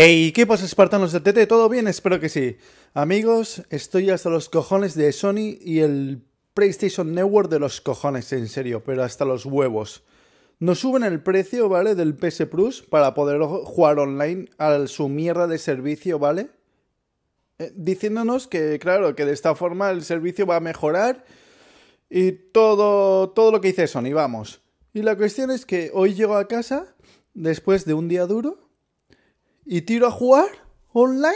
Hey, ¿qué pasa espartanos de TT? ¿Todo bien? Espero que sí. Amigos, estoy hasta los cojones de Sony y el PlayStation Network de los cojones, en serio, pero hasta los huevos. Nos suben el precio, ¿vale? Del PS Plus para poder jugar online a su mierda de servicio, ¿vale? Eh, diciéndonos que, claro, que de esta forma el servicio va a mejorar y todo, todo lo que dice Sony, vamos. Y la cuestión es que hoy llego a casa, después de un día duro, y tiro a jugar online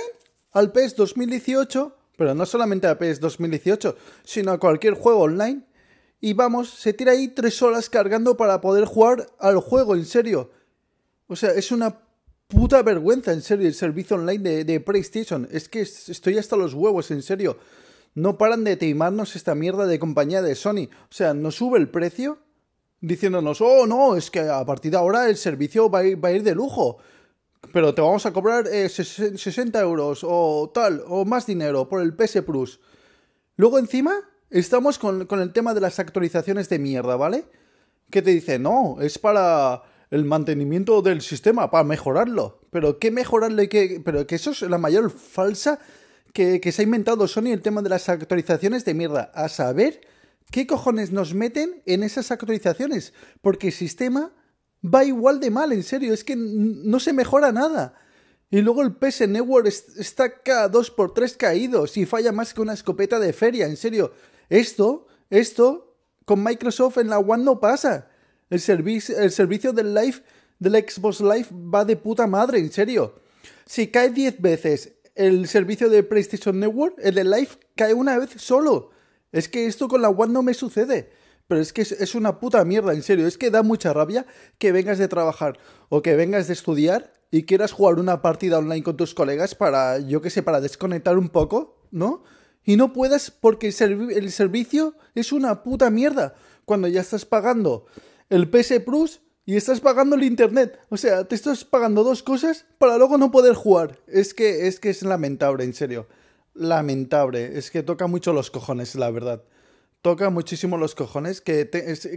al PS e 2018, pero no solamente al PS e 2018, sino a cualquier juego online. Y vamos, se tira ahí tres horas cargando para poder jugar al juego, en serio. O sea, es una puta vergüenza, en serio, el servicio online de, PlayStation. Es que estoy hasta los huevos, en serio. No paran de timarnos esta mierda de compañía de Sony. O sea, nos sube el precio diciéndonos, oh, no, es que a partir de ahora el servicio va a ir de lujo pero te vamos a cobrar 60 eh, euros o tal, o más dinero por el PS Plus. Luego encima estamos con, el tema de las actualizaciones de mierda, ¿vale? Que te dice no, es para el mantenimiento del sistema, para mejorarlo. Pero ¿qué mejorarlo y qué? Pero que eso es la mayor falsa que, que se ha inventado Sony el tema de las actualizaciones de mierda. A saber, ¿qué cojones nos meten en esas actualizaciones? Porque el sistema va igual de mal, en serio, es que no se mejora nada. Y luego el PS Network está cada 2x3 caído, si falla más que una escopeta de feria, en serio. Esto, esto, con Microsoft en la One no pasa. El, el servicio del Live, del Xbox Live, va de puta madre, en serio. Si cae 10 veces el servicio de PlayStation Network, el de Live cae una vez solo. Es que esto con la One no me sucede. Pero es que es, una puta mierda, en serio. Es que da mucha rabia que vengas de trabajar o que vengas de estudiar y quieras jugar una partida online con tus colegas para, yo que sé, para desconectar un poco, ¿no? Y no puedas porque el, el servicio es una puta mierda. Cuando ya estás pagando el PS Plus y estás pagando el internet. O sea, te estás pagando dos cosas para luego no poder jugar. Es que es que es lamentable, en serio. Lamentable. Es que toca mucho los cojones, la verdad toca muchísimo los cojones que,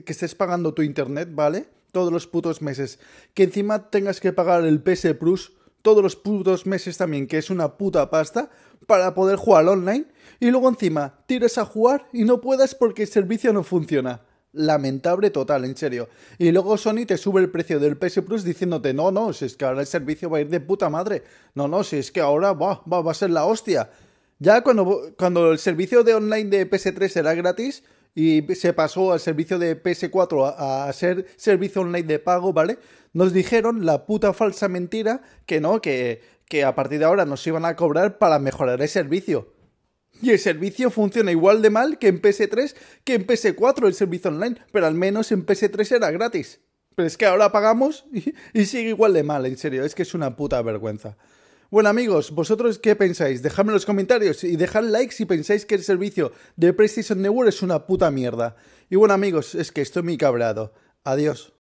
estés pagando tu internet, ¿vale? Todos los putos meses. Que encima tengas que pagar el PS Plus todos los putos meses también, que es una puta pasta, para poder jugar online. Y luego encima tires a jugar y no puedas porque el servicio no funciona. Lamentable total, en serio. Y luego Sony te sube el precio del PS Plus diciéndote, no, no, si es que ahora el servicio va a ir de puta madre. No, no, si es que ahora va, va a ser la hostia. Ya cuando, cuando el servicio de online de PS3 era gratis y se pasó al servicio de PS4 a, ser servicio online de pago, ¿vale? Nos dijeron la puta falsa mentira que no, que, que a partir de ahora nos iban a cobrar para mejorar el servicio. Y el servicio funciona igual de mal que en PS3 que en PS4 el servicio online, pero al menos en PS3 era gratis. Pero es que ahora pagamos y, y sigue igual de mal, en serio, es que es una puta vergüenza. Bueno amigos, ¿vosotros qué pensáis? Dejadme en los comentarios y dejad like si pensáis que el servicio de PlayStation Network es una puta mierda. Y bueno amigos, es que estoy muy cabrado. Adiós.